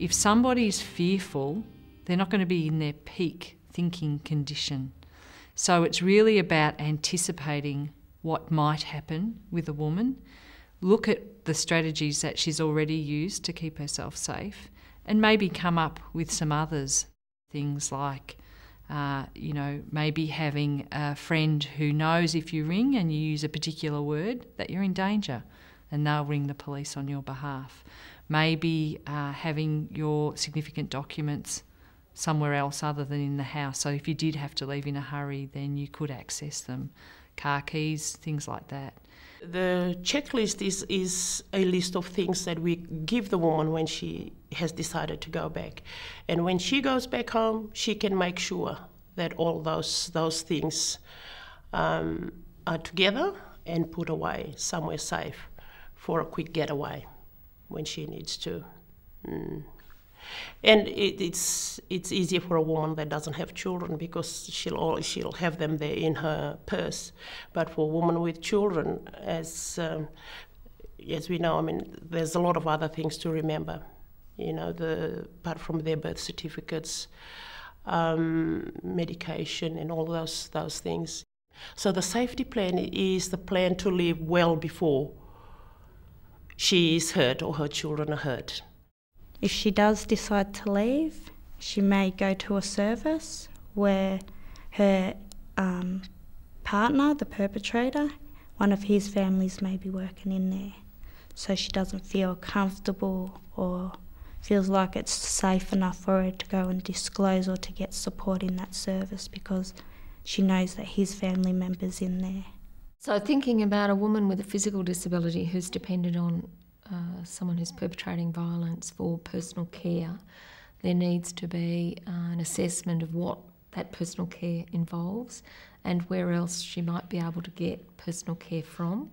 If somebody is fearful, they're not going to be in their peak thinking condition. So it's really about anticipating what might happen with a woman, look at the strategies that she's already used to keep herself safe, and maybe come up with some others. Things like, uh, you know, maybe having a friend who knows if you ring and you use a particular word that you're in danger and they'll ring the police on your behalf. Maybe uh, having your significant documents somewhere else other than in the house. So if you did have to leave in a hurry, then you could access them. Car keys, things like that. The checklist is, is a list of things that we give the woman when she has decided to go back. And when she goes back home, she can make sure that all those, those things um, are together and put away somewhere safe for a quick getaway when she needs to. Mm. And it, it's it's easier for a woman that doesn't have children because she'll she'll have them there in her purse. But for a woman with children, as um, as we know, I mean, there's a lot of other things to remember. You know, the apart from their birth certificates, um, medication, and all those those things. So the safety plan is the plan to live well before she is hurt or her children are hurt. If she does decide to leave, she may go to a service where her um, partner, the perpetrator, one of his families may be working in there. So she doesn't feel comfortable or feels like it's safe enough for her to go and disclose or to get support in that service because she knows that his family member's in there. So, thinking about a woman with a physical disability who's dependent on uh, someone who's perpetrating violence for personal care, there needs to be uh, an assessment of what that personal care involves and where else she might be able to get personal care from.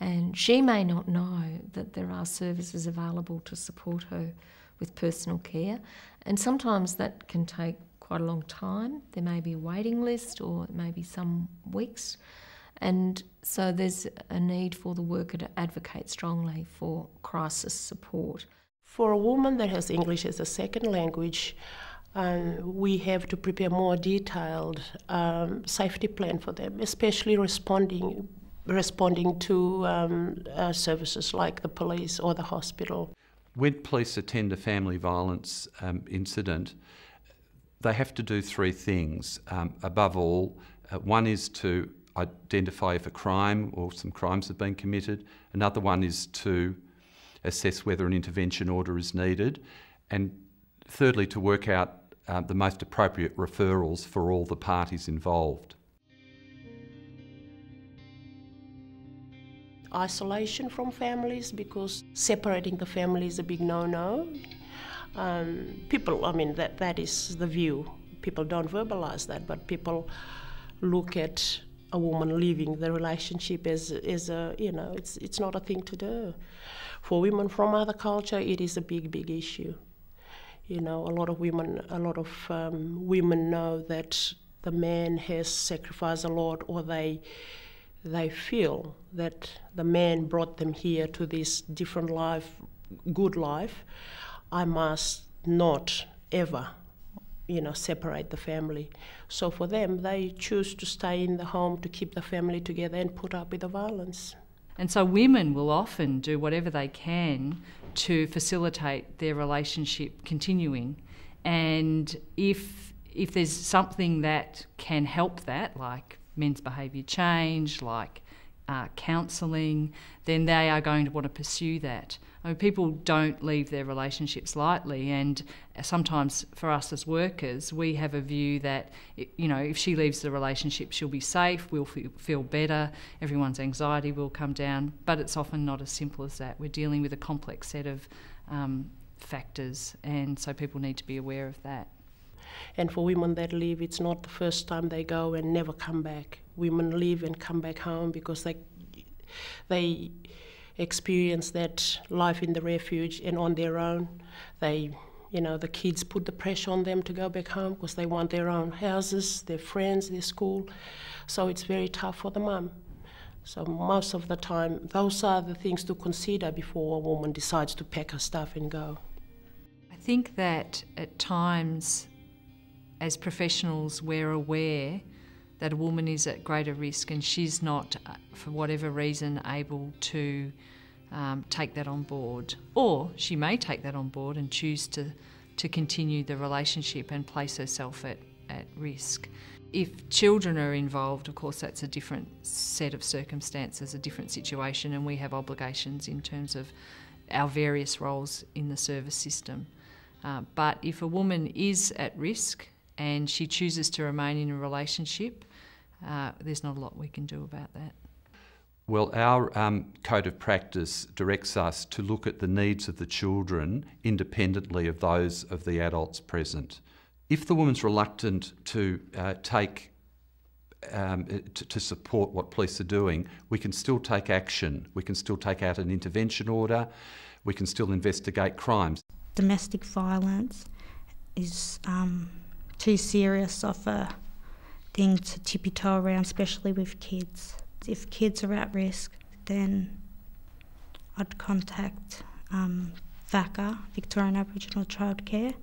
And she may not know that there are services available to support her with personal care. And sometimes that can take quite a long time. There may be a waiting list or it may be some weeks. And so there's a need for the worker to advocate strongly for crisis support. For a woman that has English as a second language, um, we have to prepare more detailed um, safety plan for them, especially responding responding to um, uh, services like the police or the hospital. When police attend a family violence um, incident, they have to do three things. Um, above all, uh, one is to identify if a crime or some crimes have been committed. Another one is to assess whether an intervention order is needed. And thirdly, to work out uh, the most appropriate referrals for all the parties involved. Isolation from families because separating the family is a big no-no. Um, people, I mean, that, that is the view. People don't verbalize that, but people look at a woman leaving the relationship is is a you know it's it's not a thing to do. For women from other culture, it is a big big issue. You know, a lot of women, a lot of um, women know that the man has sacrificed a lot, or they they feel that the man brought them here to this different life, good life. I must not ever you know, separate the family. So for them, they choose to stay in the home to keep the family together and put up with the violence. And so women will often do whatever they can to facilitate their relationship continuing. And if if there's something that can help that, like men's behaviour change, like uh, counselling, then they are going to want to pursue that. I mean, people don't leave their relationships lightly, and sometimes for us as workers, we have a view that you know if she leaves the relationship, she'll be safe, we'll feel better, everyone's anxiety will come down. But it's often not as simple as that. We're dealing with a complex set of um, factors, and so people need to be aware of that. And for women that leave, it's not the first time they go and never come back. Women leave and come back home because they they experience that life in the refuge and on their own. They you know, the kids put the pressure on them to go back home because they want their own houses, their friends, their school. So it's very tough for the mum. So most of the time, those are the things to consider before a woman decides to pack her stuff and go. I think that at times as professionals, we're aware that a woman is at greater risk and she's not, uh, for whatever reason, able to um, take that on board. Or she may take that on board and choose to, to continue the relationship and place herself at, at risk. If children are involved, of course, that's a different set of circumstances, a different situation, and we have obligations in terms of our various roles in the service system. Uh, but if a woman is at risk and she chooses to remain in a relationship, uh, there's not a lot we can do about that. Well, our um, code of practice directs us to look at the needs of the children independently of those of the adults present. If the woman's reluctant to uh, take um, uh, to, to, support what police are doing, we can still take action. We can still take out an intervention order. We can still investigate crimes. Domestic violence is um, too serious of a thing to tippy toe around, especially with kids. If kids are at risk, then I'd contact um, VACA, Victorian Aboriginal Childcare.